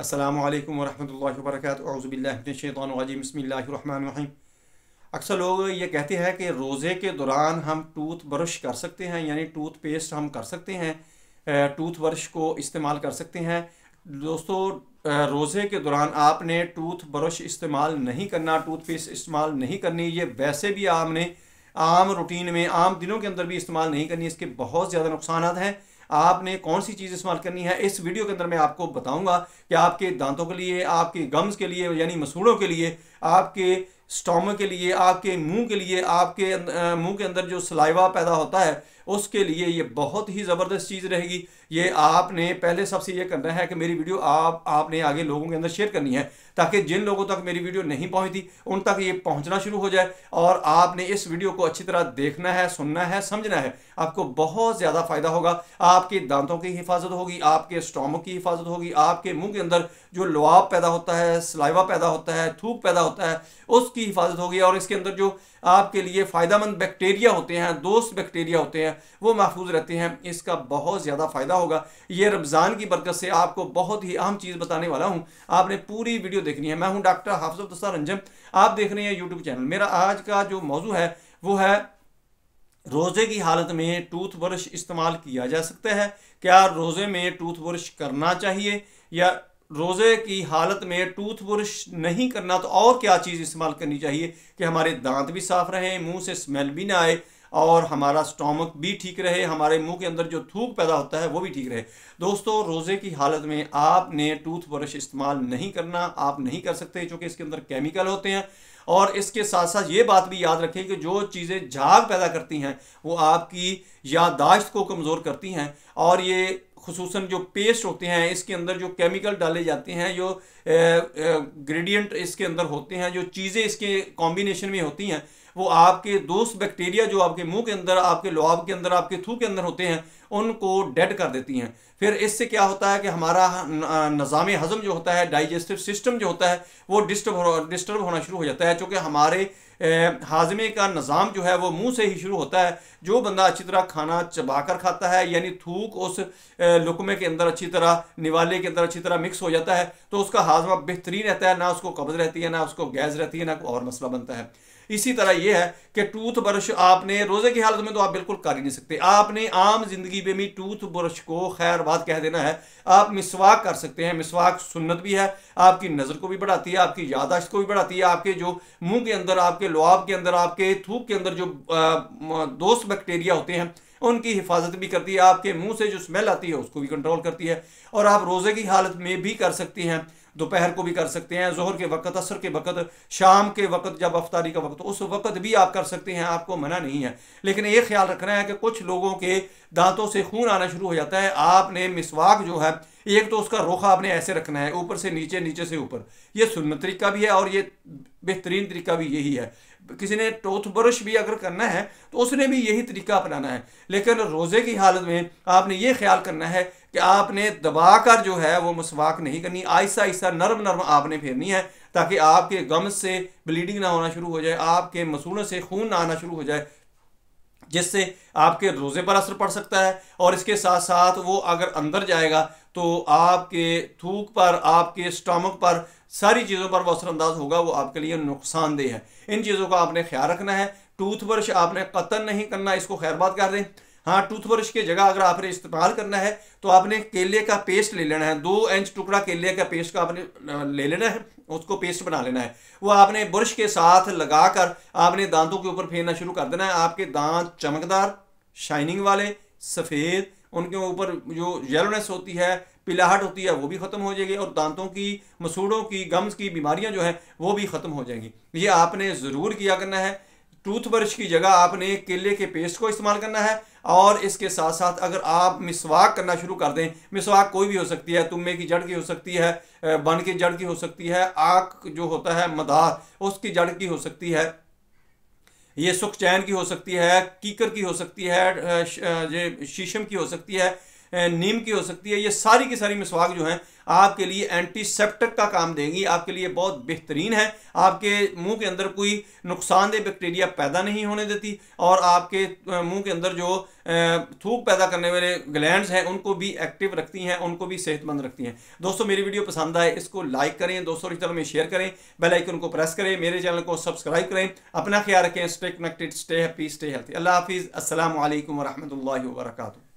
Esselamu Aleyküm ve Rahmetullahi ve Berekatuhu. Euzubillahiमिनशैतानरजीम बसमीम अक्सर लोग ये कहते हैं कि रोज़े के दौरान हम टूथ ब्रश कर सकते हैं यानी टूथ पेस्ट हम कर सकते हैं टूथ ब्रश को इस्तेमाल कर सकते हैं दोस्तों रोज़े के दौरान आपने टूथ ब्रश इस्तेमाल नहीं करना टूथ पेस्ट इस्तेमाल नहीं करनी ये वैसे भी आपने आम रूटीन में आम दिनों के अंदर भी इस्तेमाल नहीं करनी इसके बहुत ज़्यादा नुकसान हैं आपने कौन सी चीज़ इस्तेमाल करनी है इस वीडियो के अंदर मैं आपको बताऊंगा कि आपके दांतों के लिए आपके गम्स के लिए यानी मसूड़ों के लिए आपके स्टोमक के लिए आपके मुंह के लिए आपके अं, मुंह के अंदर जो सलाइवा पैदा होता है उसके लिए ये बहुत ही ज़बरदस्त चीज़ रहेगी ये आपने पहले सबसे ये करना है कि मेरी वीडियो आप आपने आगे लोगों के अंदर शेयर करनी है ताकि जिन लोगों तक मेरी वीडियो नहीं पहुंचती उन तक ये पहुंचना शुरू हो जाए और आपने इस वीडियो को अच्छी तरह देखना है सुनना है समझना है आपको बहुत ज़्यादा फ़ायदा होगा आपके दांतों की हिफाजत होगी आपके स्टोमक की हिफाजत होगी आपके मुँह के अंदर जो लुआब पैदा होता है सलाइवा पैदा होता है थूक पैदा होता है उसकी उसकी हिफाजत होगी और इसके अंदर जो आपके लिए फ़ायदा मंद बैक्टेरिया होते हैं दोस्त बैक्टेरिया होते हैं वो महफूज रहते हैं इसका बहुत ज़्यादा फ़ायदा होगा ये रमज़ान की बरकत से आपको बहुत ही अहम चीज़ बताने वाला हूँ आपने पूरी वीडियो देखनी है मैं हूँ डॉक्टर हाफज तस्तार रंजन आप देख रहे हैं यूट्यूब चैनल मेरा आज का जो मौजू है वो है रोज़े की हालत में टूथब्रश इस्तेमाल किया जा सकता है क्या रोज़े में टूथब्रश करना चाहिए या रोज़े की हालत में टूथ ब्रश नहीं करना तो और क्या चीज़ इस्तेमाल करनी चाहिए कि हमारे दांत भी साफ़ रहें मुंह से स्मेल भी ना आए और हमारा स्टोमक भी ठीक रहे हमारे मुंह के अंदर जो थूक पैदा होता है वो भी ठीक रहे दोस्तों रोज़े की हालत में आपने टूथ ब्रश इस्तेमाल नहीं करना आप नहीं कर सकते क्योंकि इसके अंदर केमिकल होते हैं और इसके साथ साथ ये बात भी याद रखें कि जो चीज़ें झाग पैदा करती हैं वो आपकी यादाश्त को कमज़ोर करती हैं और ये खसूस जो पेस्ट होते हैं इसके अंदर जो केमिकल डाले जाते हैं जो ग्रेडियंट इसके अंदर होते हैं जो चीज़ें इसके कॉम्बिनेशन में होती हैं वो आपके दोस्त बैक्टीरिया जो आपके मुंह के अंदर आपके लुआब के अंदर आपके थू के अंदर होते हैं उनको डेड कर देती हैं फिर इससे क्या होता है कि हमारा नज़ाम हज़म जो होता है डाइजेस्टिव सिस्टम जो होता है वो डिस्टर्ब हो डिस्टर्ब होना शुरू हो जाता है है चूँकि हमारे हाजमे का निज़ाम जो है वो मुंह से ही शुरू होता है जो बंदा अच्छी तरह खाना चबा कर खाता है यानी थूक उस लुकमे के अंदर अच्छी तरह निवाले के अंदर अच्छी तरह मिक्स हो जाता है तो उसका हाजमा बेहतरीन रहता है ना उसको कब्ज़ रहती है ना उसको गैस रहती है ना कोई और मसला बनता है इसी तरह यह है कि टूथ ब्रश आपने रोजे की हालत में तो आप बिल्कुल कर ही नहीं सकते आपने आम जिंदगी में भी टूथ ब्रश को खैरबाद कह देना है आप मिसवाक कर सकते हैं मिसवाक सुन्नत भी है आपकी नज़र को भी बढ़ाती है आपकी यादाश्त को भी बढ़ाती है आपके जो मुंह के अंदर आपके लुआब के अंदर आपके थूक के अंदर जो दोस्त बैक्टीरिया होते हैं उनकी हिफाजत भी करती है आपके मुंह से जो स्मेल आती है उसको भी कंट्रोल करती है और आप रोज़े की हालत में भी कर सकती हैं दोपहर को भी कर सकते हैं जहर के वक्त असर के वक्त शाम के वक्त जब अफ्तारी का वक्त उस वक्त भी आप कर सकते हैं आपको मना नहीं है लेकिन ये ख्याल रखना है कि कुछ लोगों के दांतों से खून आना शुरू हो जाता है आपने मिसवाक जो है एक तो उसका रोखा आपने ऐसे रखना है ऊपर से नीचे नीचे से ऊपर ये सुन्नत तरीका भी है और ये बेहतरीन तरीका भी यही है किसी ने टूथब्रश भी अगर करना है तो उसने भी यही तरीका अपनाना है लेकिन रोज़े की हालत में आपने ये ख्याल करना है कि आपने दबाकर जो है वो मसवाक नहीं करनी आहिस्ता आहिस्ता नरम नरम आपने फेरनी है ताकि आपके गम से ब्लीडिंग ना होना शुरू हो जाए आपके मसूलों से खून ना आना शुरू हो जाए जिससे आपके रोज़े पर असर पड़ सकता है और इसके साथ साथ वो अगर अंदर जाएगा तो आपके थूक पर आपके स्टमक पर सारी चीज़ों पर वो असरअंदाज होगा वो आपके लिए नुकसानदेह है इन चीज़ों का आपने ख्याल रखना है टूथब्रश आपने कतन नहीं करना इसको खैर बात कर दें हाँ टूथब्रश की जगह अगर आपने इस्तेमाल करना है तो आपने केले का पेस्ट ले लेना है दो इंच टुकड़ा केले का पेस्ट का आपने ले लेना है उसको पेस्ट बना लेना है वो आपने ब्रश के साथ लगाकर आपने दांतों के ऊपर फेरना शुरू कर देना है आपके दांत चमकदार शाइनिंग वाले सफ़ेद उनके ऊपर जो येलोनेस होती है पिलाहट होती है वो भी ख़त्म हो जाएगी और दांतों की मसूड़ों की गम्स की बीमारियां जो हैं वो भी ख़त्म हो जाएंगी ये आपने ज़रूर किया करना है टूथब्रश की जगह आपने केले के पेस्ट को इस्तेमाल करना है और इसके साथ साथ अगर आप मिसवाक करना शुरू कर दें मिसवाक कोई भी हो सकती है तुम्बे की जड़ की हो सकती है बन की जड़ की हो सकती है आग जो होता है मदार उसकी जड़ की हो सकती है ये सुख चैन की हो सकती है कीकर की हो सकती है ये शीशम की हो सकती है नीम की हो सकती है ये सारी की सारी मिसवाक जो है आपके लिए एंटीसेप्टिक का काम देंगी आपके लिए बहुत बेहतरीन है आपके मुंह के अंदर कोई नुकसानदेह बैक्टीरिया पैदा नहीं होने देती और आपके मुंह के अंदर जो थूक पैदा करने वाले ग्लैंड्स हैं उनको भी एक्टिव रखती हैं उनको भी सेहतमंद रखती हैं दोस्तों मेरी वीडियो पसंद आए इसको लाइक करें दोस्तों चैनल में शेयर करें बेलाइकन को प्रेस करें मेरे चैनल को सब्सक्राइब करें अपना ख्याल रखें stay connected stay happy stay healthy अल्लाह हाफिज़ असल वरहमल वर्का